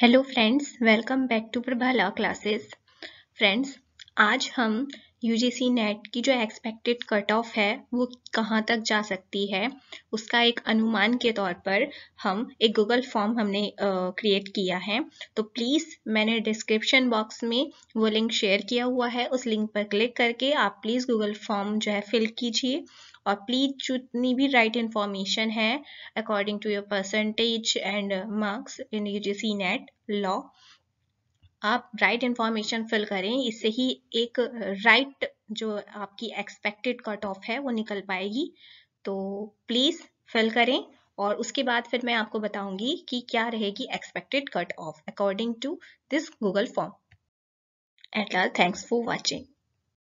hello friends welcome back to Prabhala classes friends आज हम UGC net की जो एक्सपेक्टेड कट ऑफ है वो कहाँ तक जा सकती है उसका एक अनुमान के तौर पर हम एक गूगल फॉर्म हमने क्रिएट किया है तो प्लीज़ मैंने डिस्क्रिप्शन बॉक्स में वो लिंक शेयर किया हुआ है उस लिंक पर क्लिक करके आप प्लीज़ गूगल फॉर्म जो है फिल कीजिए और प्लीज जितनी भी राइट इन्फॉर्मेशन है according to your percentage and marks in U G C NET law आप राइट इंफॉर्मेशन फिल करें इससे ही एक राइट right जो आपकी एक्सपेक्टेड कट ऑफ है वो निकल पाएगी तो प्लीज़ फिल करें और उसके बाद फिर मैं आपको बताऊंगी कि क्या रहेगी expected cut off according to this Google form at लाल थैंक्स फॉर वॉचिंग